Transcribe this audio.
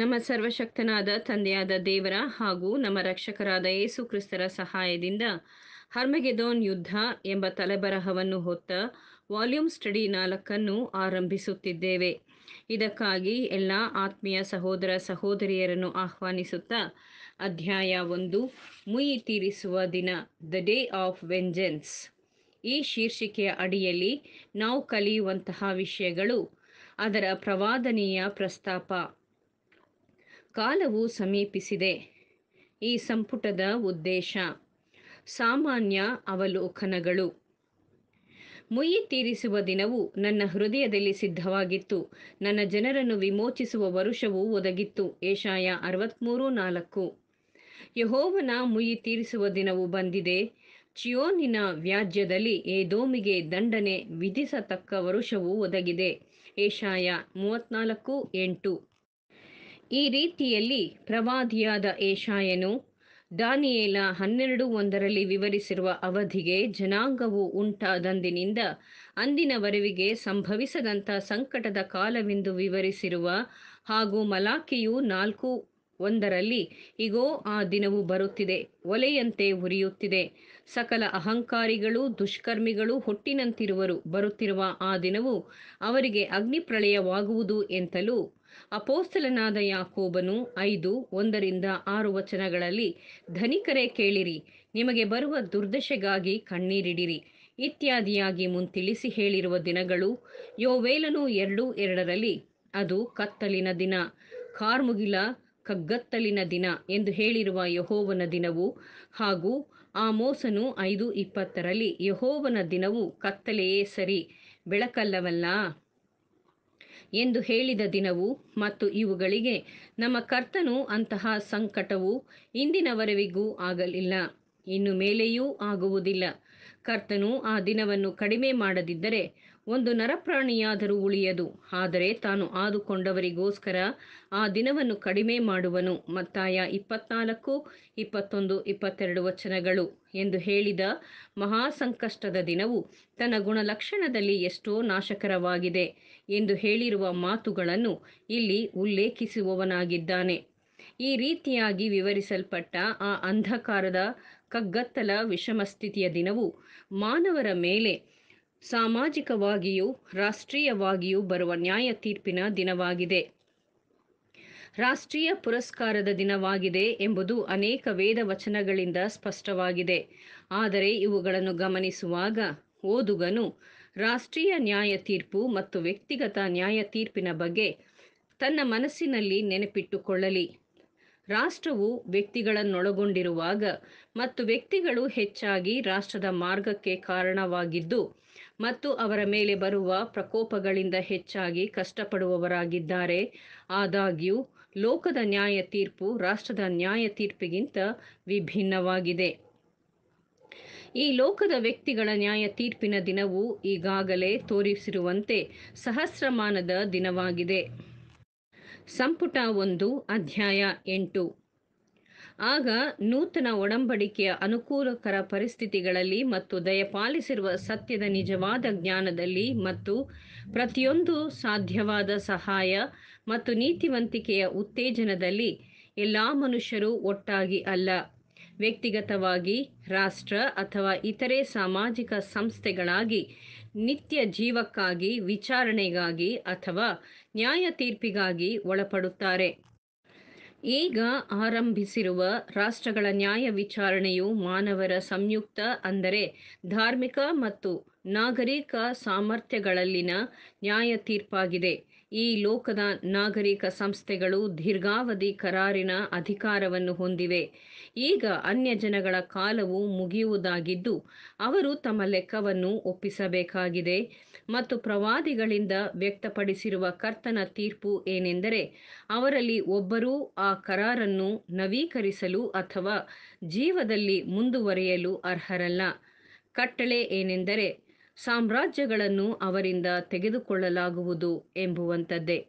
ನಮ್ಮ ಸರ್ವಶಕ್ತನಾದ ತಂದೆಯಾದ ದೇವರ ಹಾಗೂ ನಮ್ಮ ರಕ್ಷಕರಾದ ಯೇಸು ಕ್ರಿಸ್ತರ ಸಹಾಯದಿಂದ ಹರ್ಮಗೆದೋನ್ ಯುದ್ಧ ಎಂಬ ತಲೆಬರಹವನ್ನು ಹೊತ್ತ ವಾಲ್ಯೂಮ್ ಸ್ಟಡಿ ನಾಲ್ಕನ್ನು ಆರಂಭಿಸುತ್ತಿದ್ದೇವೆ ಇದಕ್ಕಾಗಿ ಎಲ್ಲ ಆತ್ಮೀಯ ಸಹೋದರ ಸಹೋದರಿಯರನ್ನು ಆಹ್ವಾನಿಸುತ್ತಾ ಅಧ್ಯಾಯ ಒಂದು ಮುಯಿ ತೀರಿಸುವ ದಿನ ದ ಡೇ ಆಫ್ ವೆಂಜೆನ್ಸ್ ಈ ಶೀರ್ಷಿಕೆಯ ಅಡಿಯಲ್ಲಿ ನಾವು ಕಲಿಯುವಂತಹ ವಿಷಯಗಳು ಅದರ ಪ್ರವಾದನೀಯ ಪ್ರಸ್ತಾಪ ಕಾಲವು ಸಮೀಪಿಸಿದೆ ಈ ಸಂಪುಟದ ಉದ್ದೇಶ ಸಾಮಾನ್ಯ ಅವಲೋಕನಗಳು ಮುಯಿ ತೀರಿಸುವ ದಿನವು ನನ್ನ ಹೃದಯದಲ್ಲಿ ಸಿದ್ಧವಾಗಿತ್ತು ನನ್ನ ಜನರನ್ನು ವಿಮೋಚಿಸುವ ವರುಷವು ಒದಗಿತ್ತು ಏಷಾಯ ಅರವತ್ತ್ಮೂರು ನಾಲ್ಕು ಯಹೋವನ ಮುಯಿ ತೀರಿಸುವ ದಿನವು ಬಂದಿದೆ ಚಿಯೋನಿನ ವ್ಯಾಜ್ಯದಲ್ಲಿ ಏದೋಮಿಗೆ ದಂಡನೆ ವಿಧಿಸತಕ್ಕ ವರುಷವೂ ಒದಗಿದೆ ಏಷಾಯ ಮೂವತ್ನಾಲ್ಕು ಎಂಟು ಈ ರೀತಿಯಲ್ಲಿ ಪ್ರವಾದಿಯಾದ ಏಷಾಯನು ದಾನಿಯೇಲ ಹನ್ನೆರಡು ಒಂದರಲ್ಲಿ ವಿವರಿಸಿರುವ ಅವಧಿಗೆ ಜನಾಂಗವು ಉಂಟಾದಂದಿನಿಂದ ಅಂದಿನವರೆವಿಗೆ ಸಂಭವಿಸದಂಥ ಸಂಕಟದ ಕಾಲವೆಂದು ವಿವರಿಸಿರುವ ಹಾಗೂ ಮಲಾಖಿಯು ನಾಲ್ಕು ಒಂದರಲ್ಲಿ ಇಗೋ ಆ ದಿನವು ಬರುತ್ತಿದೆ ಒಲೆಯಂತೆ ಉರಿಯುತ್ತಿದೆ ಸಕಲ ಅಹಂಕಾರಿಗಳು ದುಷ್ಕರ್ಮಿಗಳು ಹುಟ್ಟಿನಂತಿರುವರು ಬರುತ್ತಿರುವ ಆ ದಿನವು ಅವರಿಗೆ ಅಗ್ನಿಪ್ರಳಯವಾಗುವುದು ಎಂತಲೂ ಅಪೋಸ್ತಲನಾದ ಯಾಕೋಬನು ಐದು ಒಂದರಿಂದ ಆರು ವಚನಗಳಲ್ಲಿ ಧನಿಕರೇ ಕೇಳಿರಿ ನಿಮಗೆ ಬರುವ ದುರ್ದಶೆಗಾಗಿ ಕಣ್ಣೀರಿಡಿರಿ ಇತ್ಯಾದಿಯಾಗಿ ಮುಂತಿಳಿಸಿ ಹೇಳಿರುವ ದಿನಗಳು ಯೋವೇಲನು ಎರಡು ಎರಡರಲ್ಲಿ ಅದು ಕತ್ತಲಿನ ದಿನ ಕಾರ್ಮುಗಿಲ ಕಗ್ಗತ್ತಲಿನ ದಿನ ಎಂದು ಹೇಳಿರುವ ಯಹೋವನ ದಿನವು ಹಾಗೂ ಆ ಮೋಸನು ಐದು ಇಪ್ಪತ್ತರಲ್ಲಿ ಯಹೋವನ ದಿನವು ಕತ್ತಲೆಯೇ ಸರಿ ಬೆಳಕಲ್ಲವಲ್ಲ ಎಂದು ಹೇಳಿದ ದಿನವು ಮತ್ತು ಇವುಗಳಿಗೆ ನಮ್ಮ ಕರ್ತನು ಅಂತಹ ಸಂಕಟವು ಇಂದಿನವರೆವಿಗೂ ಆಗಲಿಲ್ಲ ಇನ್ನು ಮೇಲೆಯೂ ಆಗುವುದಿಲ್ಲ ಕರ್ತನು ಆ ದಿನವನ್ನು ಕಡಿಮೆ ಮಾಡದಿದ್ದರೆ ಒಂದು ನರಪ್ರಾಣಿಯಾದರೂ ಉಳಿಯದು ಆದರೆ ತಾನು ಆದುಕೊಂಡವರಿಗೋಸ್ಕರ ಆ ದಿನವನ್ನು ಕಡಿಮೆ ಮಾಡುವನು ಮತ್ತಾಯ ಇಪ್ಪತ್ನಾಲ್ಕು ಇಪ್ಪತ್ತೊಂದು ಇಪ್ಪತ್ತೆರಡು ವಚನಗಳು ಎಂದು ಹೇಳಿದ ಮಹಾಸಂಕಷ್ಟದ ದಿನವು ತನ್ನ ಗುಣಲಕ್ಷಣದಲ್ಲಿ ಎಷ್ಟೋ ನಾಶಕರವಾಗಿದೆ ಎಂದು ಹೇಳಿರುವ ಮಾತುಗಳನ್ನು ಇಲ್ಲಿ ಉಲ್ಲೇಖಿಸುವವನಾಗಿದ್ದಾನೆ ಈ ರೀತಿಯಾಗಿ ವಿವರಿಸಲ್ಪಟ್ಟ ಆ ಅಂಧಕಾರದ ಕಗ್ಗತ್ತಲ ವಿಷಮಸ್ಥಿತಿಯ ದಿನವು ಮಾನವರ ಮೇಲೆ ಸಾಮಾಜಿಕವಾಗಿಯೂ ರಾಷ್ಟ್ರೀಯವಾಗಿಯೂ ಬರುವ ನ್ಯಾಯ ತೀರ್ಪಿನ ದಿನವಾಗಿದೆ ರಾಷ್ಟ್ರೀಯ ಪುರಸ್ಕಾರದ ದಿನವಾಗಿದೆ ಎಂಬುದು ಅನೇಕ ವೇದ ವಚನಗಳಿಂದ ಸ್ಪಷ್ಟವಾಗಿದೆ ಆದರೆ ಇವುಗಳನ್ನು ಗಮನಿಸುವಾಗ ಓದುಗನು ರಾಷ್ಟ್ರೀಯ ನ್ಯಾಯ ತೀರ್ಪು ಮತ್ತು ವ್ಯಕ್ತಿಗತ ನ್ಯಾಯ ತೀರ್ಪಿನ ಬಗ್ಗೆ ತನ್ನ ಮನಸ್ಸಿನಲ್ಲಿ ನೆನಪಿಟ್ಟುಕೊಳ್ಳಲಿ ರಾಷ್ಟ್ರವು ವ್ಯಕ್ತಿಗಳನ್ನೊಳಗೊಂಡಿರುವಾಗ ಮತ್ತು ವ್ಯಕ್ತಿಗಳು ಹೆಚ್ಚಾಗಿ ರಾಷ್ಟ್ರದ ಮಾರ್ಗಕ್ಕೆ ಕಾರಣವಾಗಿದ್ದು ಮತ್ತು ಅವರ ಮೇಲೆ ಬರುವ ಪ್ರಕೋಪಗಳಿಂದ ಹೆಚ್ಚಾಗಿ ಕಷ್ಟಪಡುವವರಾಗಿದ್ದಾರೆ ಆದಾಗ್ಯೂ ಲೋಕದ ನ್ಯಾಯ ತೀರ್ಪು ರಾಷ್ಟ್ರದ ನ್ಯಾಯ ತೀರ್ಪಿಗಿಂತ ವಿಭಿನ್ನವಾಗಿದೆ ಈ ಲೋಕದ ವ್ಯಕ್ತಿಗಳ ನ್ಯಾಯ ತೀರ್ಪಿನ ದಿನವು ಈಗಾಗಲೇ ತೋರಿಸಿರುವಂತೆ ಸಹಸ್ರಮಾನದ ದಿನವಾಗಿದೆ ಸಂಪುಟ ಒಂದು ಅಧ್ಯಾಯ ಎಂಟು ಆಗ ನೂತನ ಒಡಂಬಡಿಕೆಯ ಅನುಕೂಲಕರ ಪರಿಸ್ಥಿತಿಗಳಲ್ಲಿ ಮತ್ತು ದಯಪಾಲಿಸಿರುವ ಸತ್ಯದ ನಿಜವಾದ ಜ್ಞಾನದಲ್ಲಿ ಮತ್ತು ಪ್ರತಿಯೊಂದು ಸಾಧ್ಯವಾದ ಸಹಾಯ ಮತ್ತು ನೀತಿವಂತಿಕೆಯ ಉತ್ತೇಜನದಲ್ಲಿ ಎಲ್ಲ ಮನುಷ್ಯರು ಒಟ್ಟಾಗಿ ಅಲ್ಲ ವ್ಯಕ್ತಿಗತವಾಗಿ ರಾಷ್ಟ್ರ ಅಥವಾ ಇತರೆ ಸಾಮಾಜಿಕ ಸಂಸ್ಥೆಗಳಾಗಿ ನಿತ್ಯ ಜೀವಕ್ಕಾಗಿ ವಿಚಾರಣೆಗಾಗಿ ಅಥವಾ ನ್ಯಾಯ ತೀರ್ಪಿಗಾಗಿ ಒಳಪಡುತ್ತಾರೆ ಈಗ ಆರಂಭಿಸಿರುವ ರಾಷ್ಟ್ರಗಳ ನ್ಯಾಯ ವಿಚಾರಣೆಯು ಮಾನವರ ಸಂಯುಕ್ತ ಅಂದರೆ ಧಾರ್ಮಿಕ ಮತ್ತು ನಾಗರಿಕ ಸಾಮರ್ಥ್ಯಗಳಲ್ಲಿನ ನ್ಯಾಯ ತೀರ್ಪಾಗಿದೆ ಈ ಲೋಕದ ನಾಗರಿಕ ಸಂಸ್ಥೆಗಳು ದೀರ್ಘಾವಧಿ ಕರಾರಿನ ಅಧಿಕಾರವನ್ನು ಹೊಂದಿವೆ ಈಗ ಅನ್ಯ ಜನಗಳ ಕಾಲವು ಮುಗಿಯುವುದಾಗಿದ್ದು ಅವರು ತಮ್ಮ ಲೆಕ್ಕವನ್ನು ಒಪ್ಪಿಸಬೇಕಾಗಿದೆ ಮತ್ತು ಪ್ರವಾದಿಗಳಿಂದ ವ್ಯಕ್ತಪಡಿಸಿರುವ ಕರ್ತನ ತೀರ್ಪು ಏನೆಂದರೆ ಅವರಲ್ಲಿ ಒಬ್ಬರೂ ಆ ಕರಾರನ್ನು ನವೀಕರಿಸಲು ಅಥವಾ ಜೀವದಲ್ಲಿ ಮುಂದುವರೆಯಲು ಅರ್ಹರಲ್ಲ ಕಟ್ಟಳೆ ಏನೆಂದರೆ ಸಾಮ್ರಾಜ್ಯಗಳನ್ನು ಅವರಿಂದ ತೆಗೆದುಕೊಳ್ಳಲಾಗುವುದು ಎಂಬುವಂಥದ್ದೇ